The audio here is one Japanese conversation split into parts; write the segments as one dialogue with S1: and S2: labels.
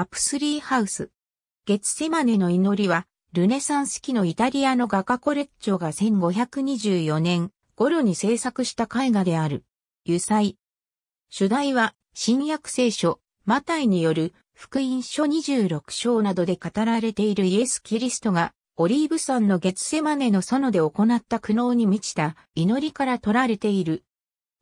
S1: アプスリーハウス。月セマネの祈りは、ルネサンス期のイタリアの画家コレッチョが1524年頃に制作した絵画である。油彩。主題は、新約聖書、マタイによる福音書26章などで語られているイエス・キリストが、オリーブ山の月セマネの園で行った苦悩に満ちた祈りから取られている。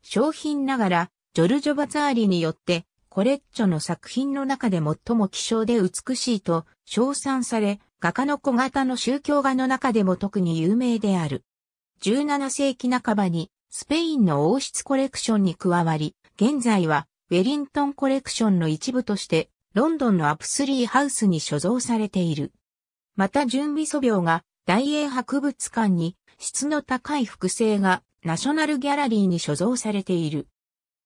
S1: 商品ながら、ジョルジョ・バザーリによってコレッチョの作品の中で最も希少で美しいと称賛され、画家の小型の宗教画の中でも特に有名である。17世紀半ばにスペインの王室コレクションに加わり、現在はウェリントンコレクションの一部としてロンドンのアプスリーハウスに所蔵されている。また準備素描が大英博物館に質の高い複製がナショナルギャラリーに所蔵されている。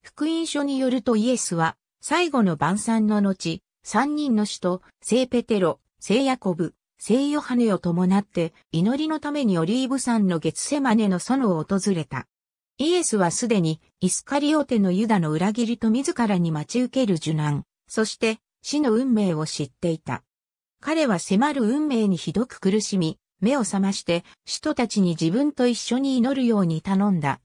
S1: 福音書によるとイエスは最後の晩餐の後、三人の使徒、聖ペテロ、聖ヤコブ、聖ヨハネを伴って祈りのためにオリーブ山の月セマネの園を訪れた。イエスはすでにイスカリオテのユダの裏切りと自らに待ち受ける受難、そして死の運命を知っていた。彼は迫る運命にひどく苦しみ、目を覚まして使徒たちに自分と一緒に祈るように頼んだ。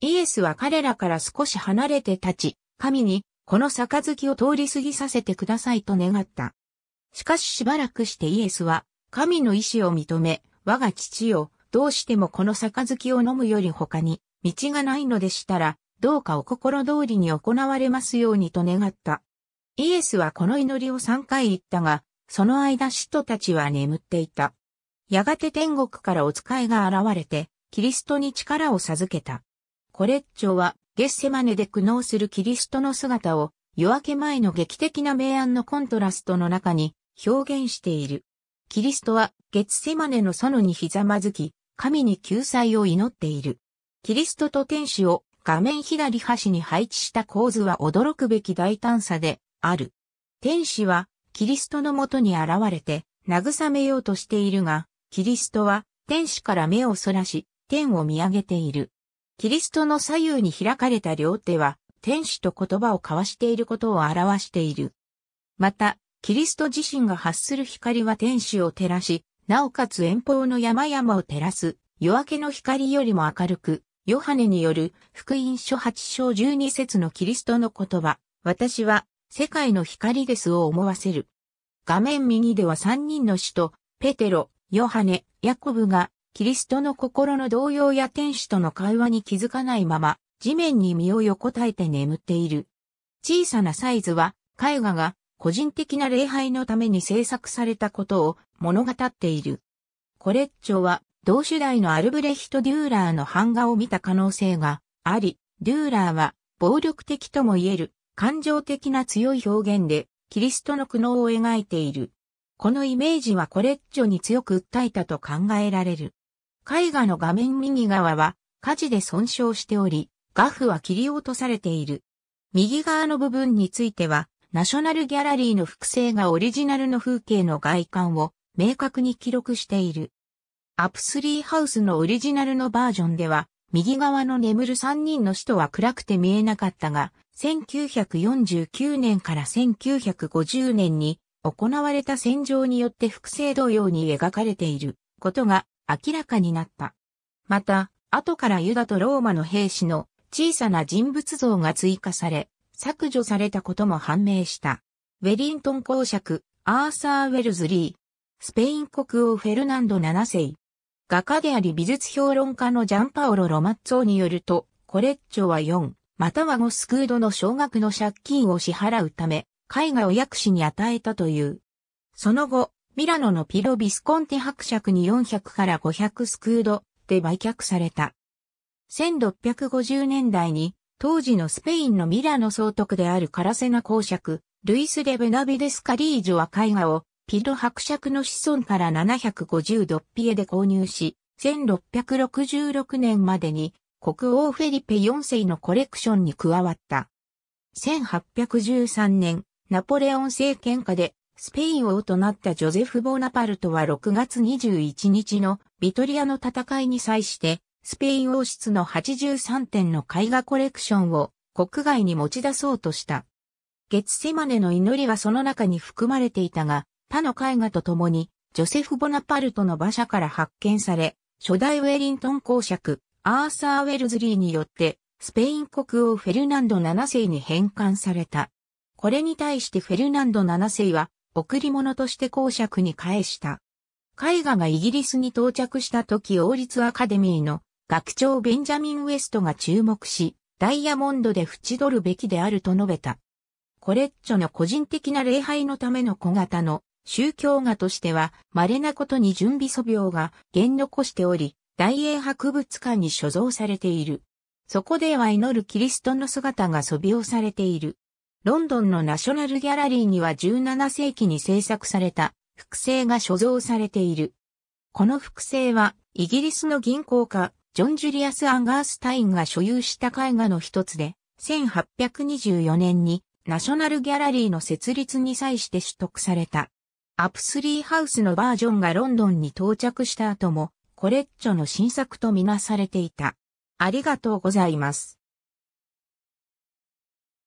S1: イエスは彼らから少し離れて立ち、神にこの杯を通り過ぎさせてくださいと願った。しかししばらくしてイエスは、神の意志を認め、我が父よ、どうしてもこの杯を飲むより他に、道がないのでしたら、どうかお心通りに行われますようにと願った。イエスはこの祈りを3回言ったが、その間使徒たちは眠っていた。やがて天国からお使いが現れて、キリストに力を授けた。コレッチョはゲッセマネで苦悩するキリストの姿を夜明け前の劇的な明暗のコントラストの中に表現している。キリストはゲッセマネの園にひざまずき、神に救済を祈っている。キリストと天使を画面左端に配置した構図は驚くべき大胆さである。天使はキリストのもとに現れて慰めようとしているが、キリストは天使から目をそらし、天を見上げている。キリストの左右に開かれた両手は、天使と言葉を交わしていることを表している。また、キリスト自身が発する光は天使を照らし、なおかつ遠方の山々を照らす、夜明けの光よりも明るく、ヨハネによる福音書8章12節のキリストの言葉、私は世界の光ですを思わせる。画面右では3人の使徒、ペテロ、ヨハネ、ヤコブがキリストの心の動揺や天使との会話に気づかないまま、地面に身を横たえて眠っている。小さなサイズは、絵画が個人的な礼拝のために制作されたことを物語っている。コレッチョは、同主代のアルブレヒト・デューラーの版画を見た可能性があり、デューラーは暴力的とも言える感情的な強い表現でキリストの苦悩を描いている。このイメージはコレッジョに強く訴えたと考えられる。絵画の画面右側は火事で損傷しており、画布は切り落とされている。右側の部分については、ナショナルギャラリーの複製がオリジナルの風景の外観を明確に記録している。アプスリーハウスのオリジナルのバージョンでは、右側の眠る3人の使徒は暗くて見えなかったが、1949年から1950年に行われた戦場によって複製同様に描かれていることが明らかになった。また、後からユダとローマの兵士の小さな人物像が追加され、削除されたことも判明した。ウェリントン公爵、アーサー・ウェルズリー、スペイン国王フェルナンド七世。画家であり美術評論家のジャンパオロ・ロマッツォによると、コレッチョは4、または5スクードの少額の借金を支払うため、絵画を薬師に与えたという。その後、ミラノのピロ・ビスコンテ伯爵に400から500スクードで売却された。1650年代に当時のスペインのミラノ総督であるカラセナ公爵、ルイス・デ・ベナビデス・カリージョは絵画をピロ伯爵の子孫から750ドッピエで購入し、1666年までに国王フェリペ4世のコレクションに加わった。1813年、ナポレオン政権下でスペイン王となったジョゼフ・ボーナパルトは6月21日のビトリアの戦いに際して、スペイン王室の83点の絵画コレクションを国外に持ち出そうとした。月セマネの祈りはその中に含まれていたが、他の絵画と共に、ジョセフ・ボナパルトの馬車から発見され、初代ウェリントン公爵、アーサー・ウェルズリーによって、スペイン国王フェルナンド7世に返還された。これに対してフェルナンド7世は、贈り物として公爵に返した。絵画がイギリスに到着した時王立アカデミーの学長ベンジャミン・ウエストが注目し、ダイヤモンドで縁取るべきであると述べた。コレッチョの個人的な礼拝のための小型の宗教画としては稀なことに準備素描が現残しており、大英博物館に所蔵されている。そこでは祈るキリストの姿が素描されている。ロンドンのナショナルギャラリーには17世紀に制作された複製が所蔵されている。この複製はイギリスの銀行家ジョン・ジュリアス・アンガースタインが所有した絵画の一つで1824年にナショナルギャラリーの設立に際して取得された。アプスリーハウスのバージョンがロンドンに到着した後もコレッチョの新作とみなされていた。ありがとうございます。